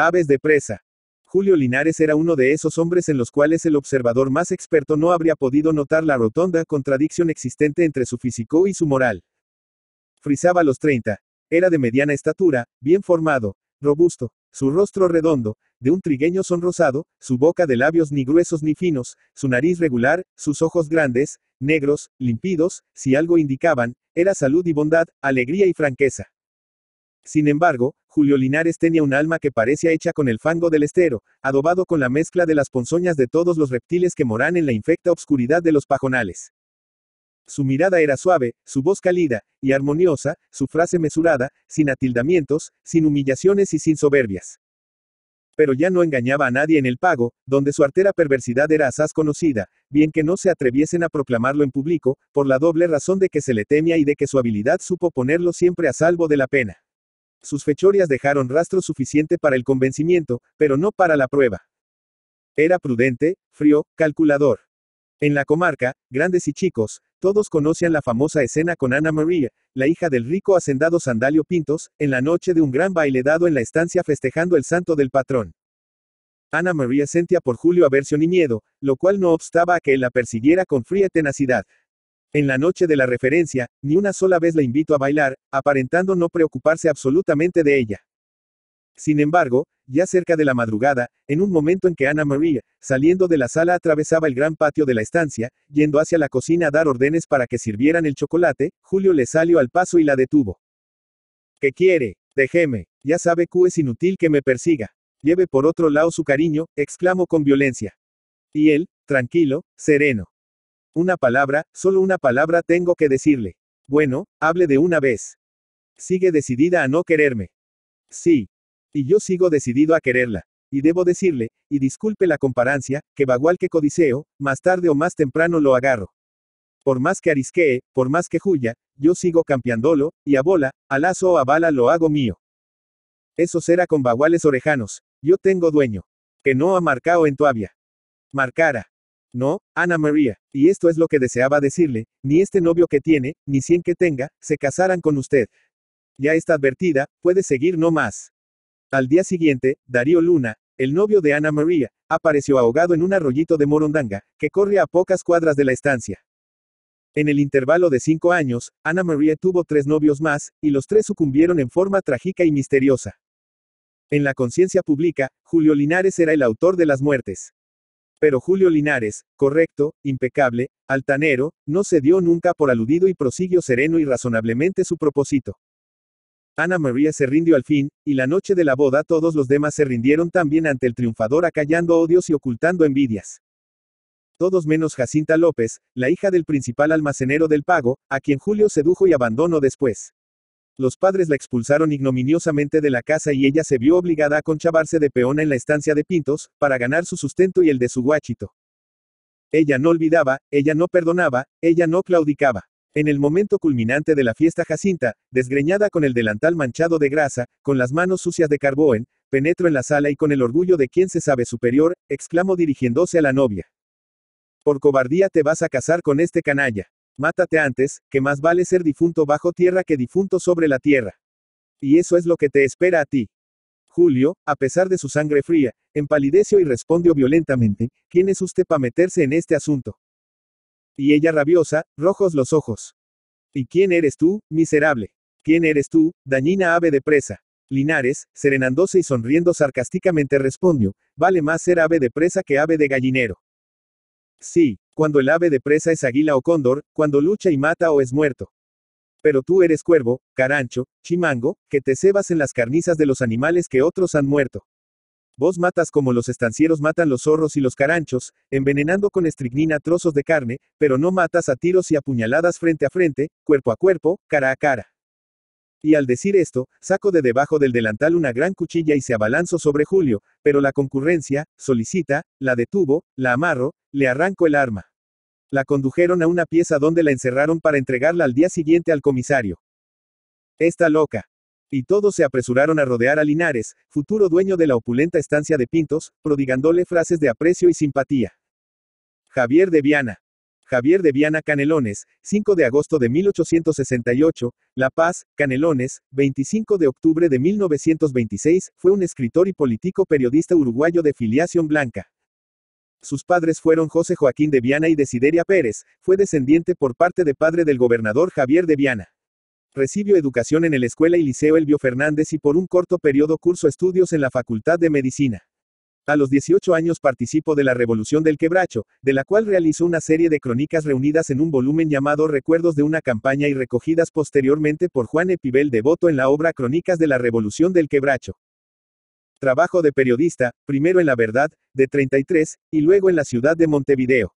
Aves de presa. Julio Linares era uno de esos hombres en los cuales el observador más experto no habría podido notar la rotonda contradicción existente entre su físico y su moral. Frisaba los 30. Era de mediana estatura, bien formado, robusto, su rostro redondo, de un trigueño sonrosado, su boca de labios ni gruesos ni finos, su nariz regular, sus ojos grandes, negros, limpidos, si algo indicaban, era salud y bondad, alegría y franqueza. Sin embargo, Julio Linares tenía un alma que parecía hecha con el fango del estero, adobado con la mezcla de las ponzoñas de todos los reptiles que moran en la infecta obscuridad de los pajonales. Su mirada era suave, su voz cálida y armoniosa, su frase mesurada, sin atildamientos, sin humillaciones y sin soberbias. Pero ya no engañaba a nadie en el pago, donde su artera perversidad era asaz conocida, bien que no se atreviesen a proclamarlo en público, por la doble razón de que se le temía y de que su habilidad supo ponerlo siempre a salvo de la pena. Sus fechorias dejaron rastro suficiente para el convencimiento, pero no para la prueba. Era prudente, frío, calculador. En la comarca, grandes y chicos, todos conocían la famosa escena con Ana María, la hija del rico hacendado Sandalio Pintos, en la noche de un gran baile dado en la estancia festejando el santo del patrón. Ana María sentía por Julio aversión y miedo, lo cual no obstaba a que él la persiguiera con fría tenacidad, en la noche de la referencia, ni una sola vez la invito a bailar, aparentando no preocuparse absolutamente de ella. Sin embargo, ya cerca de la madrugada, en un momento en que Ana María, saliendo de la sala, atravesaba el gran patio de la estancia, yendo hacia la cocina a dar órdenes para que sirvieran el chocolate, Julio le salió al paso y la detuvo. ¿Qué quiere? Déjeme. Ya sabe que es inútil que me persiga. Lleve por otro lado su cariño, exclamó con violencia. Y él, tranquilo, sereno. Una palabra, solo una palabra tengo que decirle. Bueno, hable de una vez. Sigue decidida a no quererme. Sí. Y yo sigo decidido a quererla. Y debo decirle, y disculpe la comparancia, que bagual que codiceo, más tarde o más temprano lo agarro. Por más que arisquee, por más que juya, yo sigo campeándolo, y a bola, a lazo o a bala lo hago mío. Eso será con baguales orejanos, yo tengo dueño. Que no ha marcado en tu avia. Marcara. No, Ana María, y esto es lo que deseaba decirle, ni este novio que tiene, ni cien que tenga, se casaran con usted. Ya está advertida, puede seguir no más. Al día siguiente, Darío Luna, el novio de Ana María, apareció ahogado en un arroyito de Morondanga, que corre a pocas cuadras de la estancia. En el intervalo de cinco años, Ana María tuvo tres novios más, y los tres sucumbieron en forma trágica y misteriosa. En la conciencia pública, Julio Linares era el autor de las muertes. Pero Julio Linares, correcto, impecable, altanero, no se dio nunca por aludido y prosiguió sereno y razonablemente su propósito. Ana María se rindió al fin, y la noche de la boda todos los demás se rindieron también ante el triunfador acallando odios y ocultando envidias. Todos menos Jacinta López, la hija del principal almacenero del pago, a quien Julio sedujo y abandonó después. Los padres la expulsaron ignominiosamente de la casa y ella se vio obligada a conchavarse de peona en la estancia de Pintos, para ganar su sustento y el de su guachito. Ella no olvidaba, ella no perdonaba, ella no claudicaba. En el momento culminante de la fiesta Jacinta, desgreñada con el delantal manchado de grasa, con las manos sucias de carboen, penetró en la sala y con el orgullo de quien se sabe superior, exclamó dirigiéndose a la novia. Por cobardía te vas a casar con este canalla. Mátate antes, que más vale ser difunto bajo tierra que difunto sobre la tierra. Y eso es lo que te espera a ti. Julio, a pesar de su sangre fría, empalideció y respondió violentamente, ¿quién es usted para meterse en este asunto? Y ella rabiosa, rojos los ojos. ¿Y quién eres tú, miserable? ¿Quién eres tú, dañina ave de presa? Linares, serenándose y sonriendo sarcásticamente respondió, vale más ser ave de presa que ave de gallinero. Sí, cuando el ave de presa es águila o cóndor, cuando lucha y mata o es muerto. Pero tú eres cuervo, carancho, chimango, que te cebas en las carnizas de los animales que otros han muerto. Vos matas como los estancieros matan los zorros y los caranchos, envenenando con estricnina trozos de carne, pero no matas a tiros y apuñaladas frente a frente, cuerpo a cuerpo, cara a cara. Y al decir esto, saco de debajo del delantal una gran cuchilla y se abalanzo sobre Julio, pero la concurrencia, solicita, la detuvo, la amarro, le arranco el arma. La condujeron a una pieza donde la encerraron para entregarla al día siguiente al comisario. Esta loca. Y todos se apresuraron a rodear a Linares, futuro dueño de la opulenta estancia de Pintos, prodigándole frases de aprecio y simpatía. Javier de Viana. Javier de Viana Canelones, 5 de agosto de 1868, La Paz, Canelones, 25 de octubre de 1926, fue un escritor y político periodista uruguayo de filiación blanca. Sus padres fueron José Joaquín de Viana y Desideria Pérez, fue descendiente por parte de padre del gobernador Javier de Viana. Recibió educación en la Escuela y Liceo Elvio Fernández y por un corto periodo curso estudios en la Facultad de Medicina. A los 18 años participó de la Revolución del Quebracho, de la cual realizó una serie de crónicas reunidas en un volumen llamado Recuerdos de una campaña y recogidas posteriormente por Juan Epibel Devoto en la obra Crónicas de la Revolución del Quebracho. Trabajo de periodista, primero en La Verdad, de 33, y luego en la ciudad de Montevideo.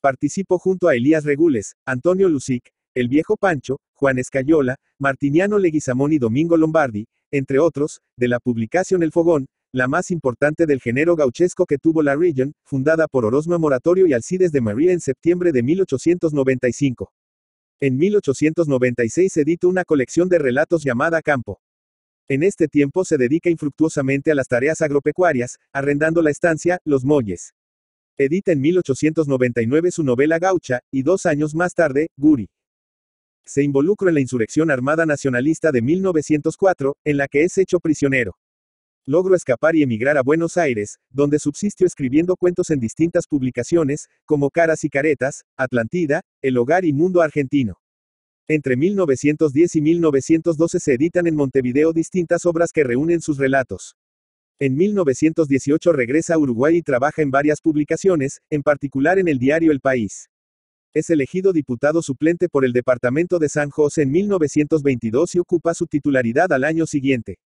Participó junto a Elías Regules, Antonio Lucic, El Viejo Pancho, Juan Escayola, Martiniano Leguizamón y Domingo Lombardi, entre otros, de la publicación El Fogón, la más importante del género gauchesco que tuvo la Region, fundada por Orozma Moratorio y Alcides de María en septiembre de 1895. En 1896 editó una colección de relatos llamada Campo. En este tiempo se dedica infructuosamente a las tareas agropecuarias, arrendando la estancia, los molles. Edita en 1899 su novela Gaucha, y dos años más tarde, Guri. Se involucra en la insurrección armada nacionalista de 1904, en la que es hecho prisionero. Logró escapar y emigrar a Buenos Aires, donde subsistió escribiendo cuentos en distintas publicaciones, como Caras y Caretas, Atlantida, El Hogar y Mundo Argentino. Entre 1910 y 1912 se editan en Montevideo distintas obras que reúnen sus relatos. En 1918 regresa a Uruguay y trabaja en varias publicaciones, en particular en el diario El País. Es elegido diputado suplente por el departamento de San José en 1922 y ocupa su titularidad al año siguiente.